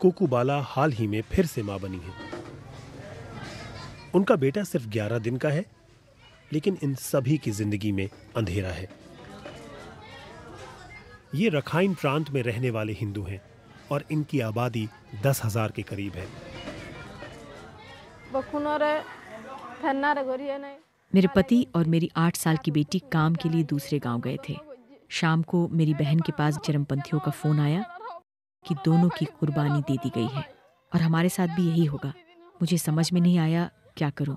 कोकुबाला हाल ही में फिर से मां बनी है उनका बेटा सिर्फ 11 दिन का है लेकिन इन सभी की जिंदगी में अंधेरा है ये रखाइन प्रांत में रहने वाले हिंदू हैं और इनकी आबादी दस हजार के करीब है मेरे पति और मेरी आठ साल की बेटी काम के लिए दूसरे गांव गए थे शाम को मेरी बहन के पास चरमपंथियों का फोन आया कि दोनों की कुर्बानी दे दी गई है और हमारे साथ भी यही होगा मुझे समझ में नहीं आया क्या करूं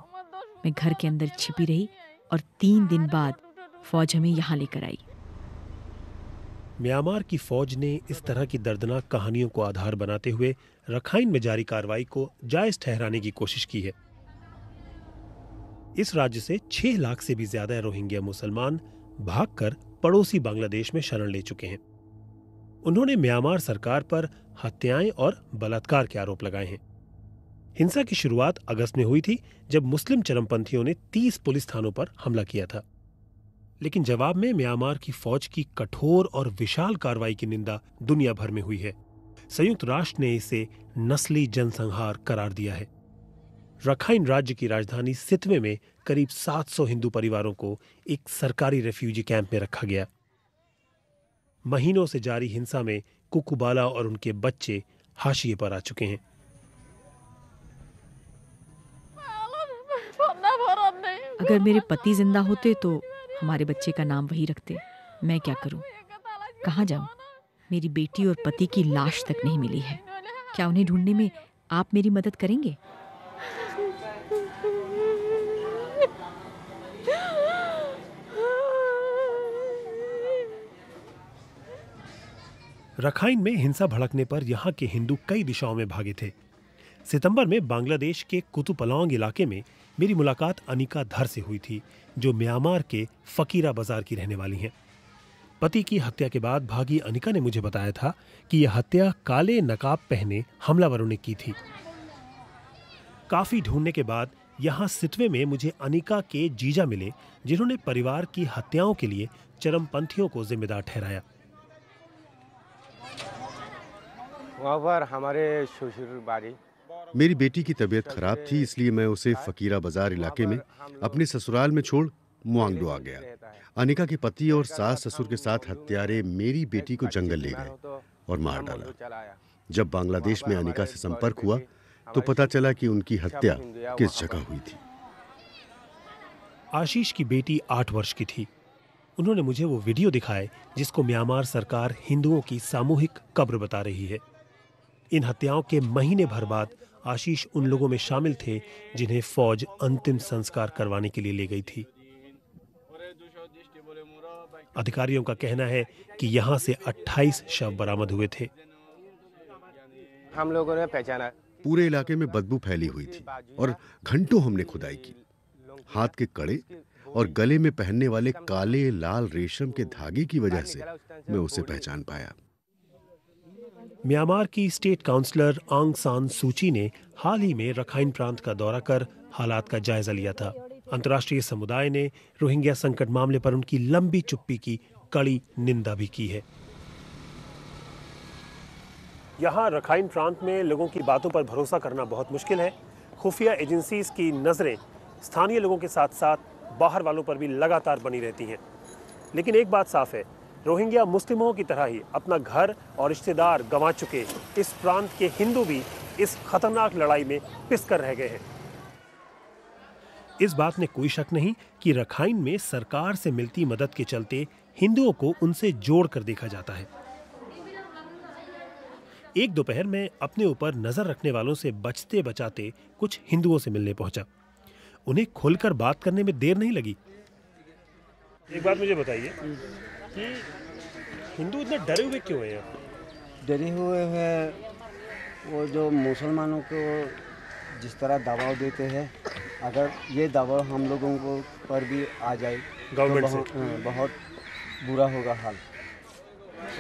मैं घर के अंदर छिपी रही और तीन दिन बाद फौज हमें यहाँ लेकर आई म्यांमार की फौज ने इस तरह की दर्दनाक कहानियों को आधार बनाते हुए रखाइन में जारी कार्रवाई को जायज ठहराने की कोशिश की है इस राज्य से छह लाख से भी ज्यादा रोहिंग्या मुसलमान भागकर पड़ोसी बांग्लादेश में शरण ले चुके हैं उन्होंने म्यांमार सरकार पर हत्याएं और बलात्कार के आरोप लगाए हैं हिंसा की शुरुआत अगस्त में हुई थी जब मुस्लिम चरमपंथियों ने 30 पुलिस थानों पर हमला किया था लेकिन जवाब में म्यांमार की फौज की कठोर और विशाल कार्रवाई की निंदा दुनिया भर में हुई है संयुक्त राष्ट्र ने इसे नस्ली जनसंहार करार दिया है रखाइन राज्य की राजधानी सितवे में करीब 700 हिंदू परिवारों को एक सरकारी रेफ्यूजी कैंप में रखा गया महीनों से जारी हिंसा में कुकुबाला और उनके बच्चे हाशिए पर आ चुके हैं अगर मेरे पति जिंदा होते तो हमारे बच्चे का नाम वही रखते मैं क्या करूं? कहाँ जाऊं? मेरी बेटी और पति की लाश तक नहीं मिली है क्या उन्हें ढूंढने में आप मेरी मदद करेंगे रखाइन में हिंसा भड़कने पर यहाँ के हिंदू कई दिशाओं में भागे थे सितंबर में बांग्लादेश के कुतुपलोंग इलाके में मेरी मुलाकात अनिका धर से हुई थी जो म्यांमार के फकीरा बाजार की रहने वाली हैं पति की हत्या के बाद भागी अनिका ने मुझे बताया था कि यह हत्या काले नकाब पहने हमलावरों ने की थी काफी ढूंढने के बाद यहाँ सितवे में मुझे अनिका के जीजा मिले जिन्होंने परिवार की हत्याओं के लिए चरमपंथियों को जिम्मेदार ठहराया हमारे बाड़ी मेरी बेटी की तबीयत खराब थी इसलिए मैं उसे फकीरा बाजार इलाके में अपने ससुराल में छोड़ मुआंगडो आ गया अनिका के पति और सास ससुर के तो साथ हत्यारे मेरी बेटी को जंगल ले गए तो और मार डाला जब बांग्लादेश में अनिका से संपर्क हुआ तो पता चला कि उनकी हत्या किस जगह हुई थी आशीष की बेटी आठ वर्ष की थी उन्होंने मुझे वो वीडियो दिखाए जिसको म्यांमार सरकार हिंदुओं की सामूहिक कब्र बता रही है इन हत्याओं के महीने भर बाद आशीष उन लोगों में शामिल थे जिन्हें फौज अंतिम संस्कार करवाने के लिए ले गई थी अधिकारियों का कहना है कि यहां से 28 शव बरामद हुए थे हम लोगों ने पहचाना पूरे इलाके में बदबू फैली हुई थी और घंटों हमने खुदाई की हाथ के कड़े और गले में पहनने वाले काले लाल रेशम के धागे की वजह से मैं उसे पहचान पाया म्यांमार की स्टेट काउंसलर आंग सान सूची ने हाल ही में रखाइन प्रांत का दौरा कर हालात का जायजा लिया था अंतर्राष्ट्रीय समुदाय ने रोहिंग्या संकट मामले पर उनकी लंबी चुप्पी की कड़ी निंदा भी की है यहाँ रखाइन प्रांत में लोगों की बातों पर भरोसा करना बहुत मुश्किल है खुफिया एजेंसीज की नज़रें स्थानीय लोगों के साथ साथ बाहर वालों पर भी लगातार बनी रहती हैं लेकिन एक बात साफ है रोहिंग्या मुस्लिमों की तरह ही अपना घर और रिश्तेदार गंवा चुके इस प्रांत के हिंदू भी इस खतरनाक लड़ाई में पिस कर रह गए हैं इस बात में कोई शक नहीं कि रखाइन में सरकार से मिलती मदद के चलते हिंदुओं को उनसे जोड़ कर देखा जाता है एक दोपहर में अपने ऊपर नजर रखने वालों से बचते बचाते कुछ हिंदुओं से मिलने पहुंचा उन्हें खुलकर बात करने में देर नहीं लगी एक बात मुझे बताइए कि हिंदू इतने डरे हुए क्यों हैं डरे हुए हैं वो जो मुसलमानों को जिस तरह दबाव देते हैं अगर ये दबाव हम लोगों को पर भी आ जाए गवर्नमेंट तो बहुत, हाँ, बहुत बुरा होगा हाल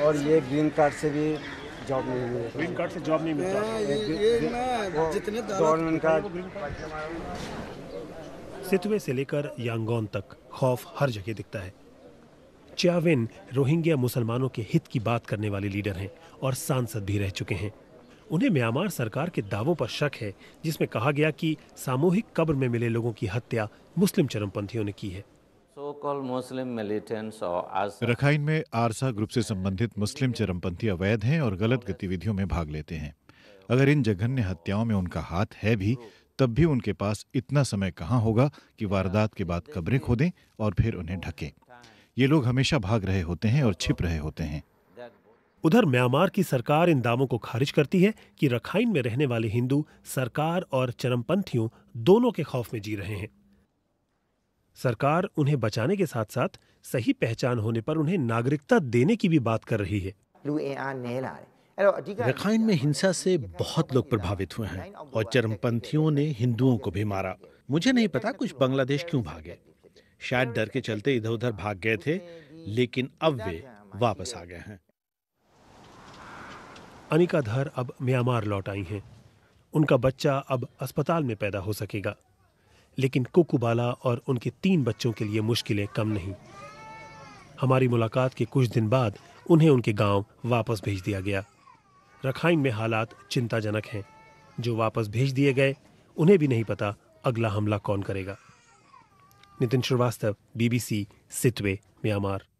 और ये ग्रीन कार्ड से भी जॉब नहीं मिलेगा ग्रीन कार्ड से जॉब नहीं मिलता हाँ, जितने गवर्नमेंट का सितवे से लेकर यांगोन तक खौफ हर जगह दिखता है चाविन रोहिंग्या मुसलमानों के हित की बात करने वाले लीडर हैं और सांसद भी रह चुके हैं उन्हें म्यांमार सरकार के दावों पर शक है जिसमें कहा गया कि सामूहिक कब्र में मिले लोगों की हत्या मुस्लिम चरमपंथियों ने की है रखाइन में आरसा ग्रुप से संबंधित मुस्लिम चरमपंथी अवैध हैं और गलत गतिविधियों में भाग लेते हैं अगर इन जघन्य हत्याओं में उनका हाथ है भी तब भी उनके पास इतना समय कहाँ होगा कि वारदात के बाद कब्रें खोदें और फिर उन्हें ढकें ये लोग हमेशा भाग रहे होते हैं और छिप रहे होते हैं उधर म्यांमार की सरकार इन दावों को खारिज करती है कि रखाइन में रहने वाले हिंदू सरकार और चरमपंथियों दोनों के खौफ में जी रहे हैं सरकार उन्हें बचाने के साथ साथ सही पहचान होने पर उन्हें नागरिकता देने की भी बात कर रही है रखाइन में हिंसा से बहुत लोग प्रभावित हुए हैं और चरमपंथियों ने हिंदुओं को भी मारा मुझे नहीं पता कुछ बांग्लादेश क्यों भागे शायद डर के चलते इधर उधर भाग गए थे लेकिन अब वे वापस आ गए हैं अनिका धर अब म्यांमार लौट आई हैं उनका बच्चा अब अस्पताल में पैदा हो सकेगा लेकिन कुकुबाला और उनके तीन बच्चों के लिए मुश्किलें कम नहीं हमारी मुलाकात के कुछ दिन बाद उन्हें उनके गांव वापस भेज दिया गया रखाइन में हालात चिंताजनक हैं जो वापस भेज दिए गए उन्हें भी नहीं पता अगला हमला कौन करेगा Nitin Shrivastava BBC Sittwe Myanmar